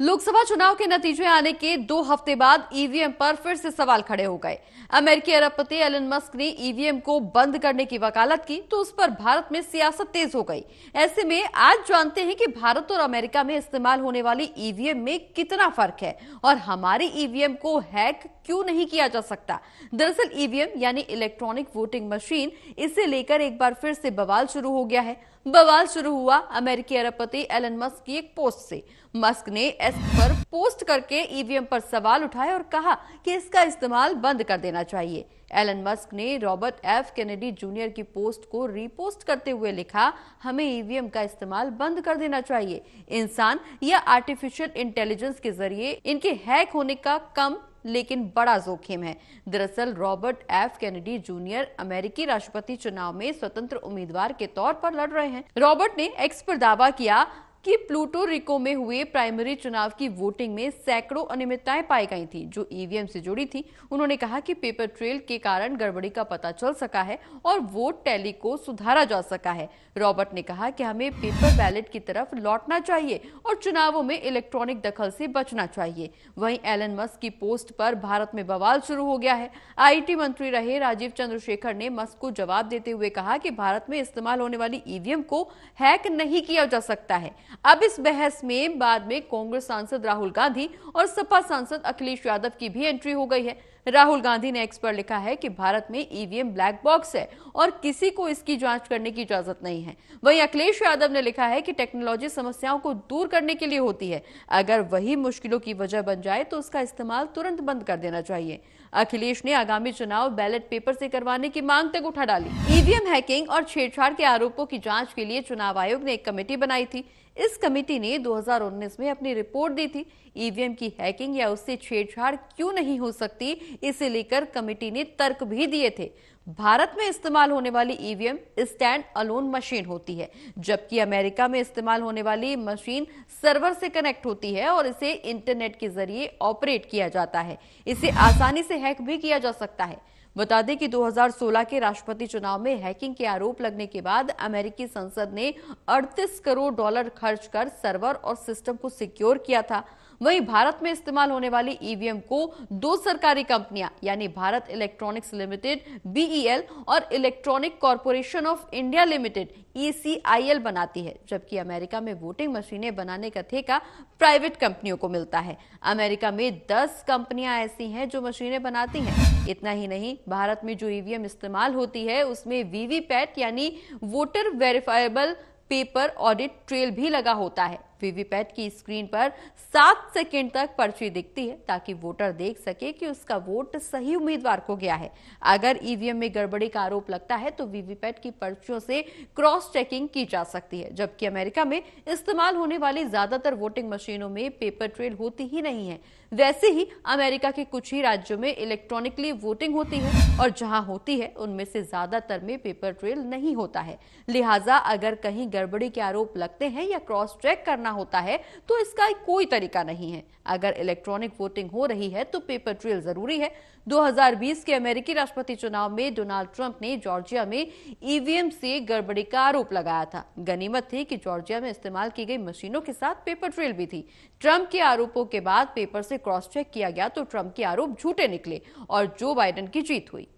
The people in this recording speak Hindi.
लोकसभा चुनाव के नतीजे आने के दो हफ्ते बाद ईवीएम पर फिर से सवाल खड़े हो गए अमेरिकी अरबपति एलन मस्क ने ईवीएम को बंद करने की वकालत की तो उस पर भारत में सियासत तेज हो गई ऐसे में आज जानते हैं कि भारत और अमेरिका में इस्तेमाल होने वाली ईवीएम में कितना फर्क है और हमारी ईवीएम को हैक क्यों नहीं किया जा सकता दरअसल ईवीएम यानी इलेक्ट्रॉनिक वोटिंग मशीन इसे लेकर एक बार फिर से बवाल शुरू हो गया है बवाल शुरू हुआ अमेरिकी अरबपति एलन मस्क की एक पोस्ट से मस्क ने एस पर पोस्ट करके ईवीएम e पर सवाल उठाए और कहा कि इसका इस्तेमाल बंद कर देना चाहिए एलन मस्क ने रॉबर्ट एफ कैनेडी जूनियर की पोस्ट को रीपोस्ट करते हुए लिखा हमें ईवीएम e का इस्तेमाल बंद कर देना चाहिए इंसान या आर्टिफिशियल इंटेलिजेंस के जरिए इनके हैक होने का कम लेकिन बड़ा जोखिम है दरअसल रॉबर्ट एफ कैनेडी जूनियर अमेरिकी राष्ट्रपति चुनाव में स्वतंत्र उम्मीदवार के तौर पर लड़ रहे हैं रॉबर्ट ने एक्स पर दावा किया कि प्लूटो रिको में हुए प्राइमरी चुनाव की वोटिंग में सैकड़ों अनियमितताएं पाई गई थी जो ईवीएम से जुड़ी थी उन्होंने कहा कि पेपर ट्रेल के कारण गड़बड़ी का पता चल सका है और वोट टैली को सुधारा जा सका है रॉबर्ट ने कहा कि हमें पेपर बैलेट की तरफ लौटना चाहिए और चुनावों में इलेक्ट्रॉनिक दखल से बचना चाहिए वहीं एलन मस्क की पोस्ट पर भारत में बवाल शुरू हो गया है आई मंत्री रहे राजीव चंद्रशेखर ने मस्क को जवाब देते हुए कहा कि भारत में इस्तेमाल होने वाली ईवीएम को हैक नहीं किया जा सकता है अब इस बहस में बाद में कांग्रेस सांसद राहुल गांधी और सपा सांसद अखिलेश यादव की भी एंट्री हो गई है राहुल गांधी ने एक्स पर लिखा है कि भारत में ईवीएम ब्लैक बॉक्स है और किसी को इसकी जांच करने की इजाजत नहीं है वहीं अखिलेश यादव ने लिखा है कि टेक्नोलॉजी समस्याओं को दूर करने के लिए होती है अगर वही मुश्किलों की वजह बन जाए तो उसका इस्तेमाल तुरंत बंद कर देना चाहिए अखिलेश ने आगामी चुनाव बैलेट पेपर से करवाने की मांग तक उठा डाली ईवीएम e हैकिंग और छेड़छाड़ के आरोपों की जाँच के लिए चुनाव आयोग ने एक कमेटी बनाई थी इस कमेटी ने 2019 में अपनी रिपोर्ट दी थी ईवीएम की हैकिंग या उससे छेड़छाड़ क्यों नहीं हो सकती इसे लेकर कमेटी ने तर्क भी दिए थे भारत में इस्तेमाल होने वाली ईवीएम स्टैंड अलोन मशीन होती है जबकि अमेरिका में इस्तेमाल होने वाली मशीन सर्वर से कनेक्ट होती है और इसे इंटरनेट के जरिए ऑपरेट किया जाता है इसे आसानी से हैक भी किया जा सकता है बता दें कि 2016 के राष्ट्रपति चुनाव में हैकिंग के आरोप लगने के बाद अमेरिकी संसद ने 38 करोड़ डॉलर खर्च कर सर्वर और सिस्टम को सिक्योर किया था वहीं भारत में इस्तेमाल होने वाली ईवीएम को दो सरकारी कंपनियां यानी भारत इलेक्ट्रॉनिक्स लिमिटेड बीईएल और electronic corporation of India limited ECIL बनाती है जबकि अमेरिका में वोटिंग मशीनें बनाने का ठेका प्राइवेट कंपनियों को मिलता है अमेरिका में दस कंपनियां ऐसी हैं जो मशीनें बनाती हैं इतना ही नहीं भारत में जो ईवीएम इस्तेमाल होती है उसमें वीवीपैट यानी voter verifiable paper audit trail भी लगा होता है वीवीपैट की स्क्रीन पर सात सेकेंड तक पर्ची दिखती है ताकि वोटर देख सके कि उसका वोट सही उम्मीदवार को गया है अगर ईवीएम में गड़बड़ी का आरोप लगता है तो वीवीपैट की पर्चियों से क्रॉस चेकिंग की जा सकती है जबकि अमेरिका में इस्तेमाल होने वाली ज्यादातर वोटिंग मशीनों में पेपर ट्रेल होती ही नहीं है वैसे ही अमेरिका के कुछ ही राज्यों में इलेक्ट्रॉनिकली वोटिंग होती है और जहां होती है उनमें से ज्यादातर में पेपर ट्रेल नहीं होता है लिहाजा अगर कहीं गड़बड़ी के आरोप लगते हैं या क्रॉस चेक करना करना होता है तो इसका कोई तरीका नहीं है अगर इलेक्ट्रॉनिक वोटिंग हो रही है तो पेपर ट्रेल जरूरी है 2020 के अमेरिकी राष्ट्रपति चुनाव में डोनाल्ड ट्रंप ने जॉर्जिया में ईवीएम से गड़बड़ी का आरोप लगाया था गनीमत थी कि जॉर्जिया में इस्तेमाल की गई मशीनों के साथ पेपर ट्रेल भी थी ट्रंप के आरोपों के बाद पेपर से क्रॉस चेक किया गया तो ट्रंप के आरोप झूठे निकले और जो बाइडन की जीत हुई